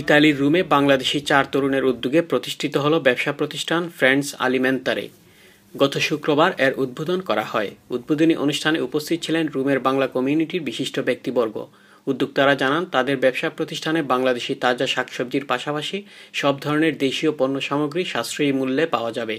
ইতালির রুমে বাংলাদেশি চার তরুণের উদ্যোগে প্রতিষ্ঠিত হল ব্যবসা প্রতিষ্ঠান ফ্রেন্ডস আলিমেন্তারে গত শুক্রবার এর উদ্বোধন করা হয় উদ্বোধনী অনুষ্ঠানে উপস্থিত ছিলেন রুমের বাংলা কমিউনিটির বিশিষ্ট ব্যক্তিবর্গ উদ্যোক্তারা জানান তাদের ব্যবসা প্রতিষ্ঠানে বাংলাদেশি তাজা শাকসবজির পাশাপাশি সব ধরনের দেশীয় পণ্য সামগ্রী সাশ্রয়ী মূল্যে পাওয়া যাবে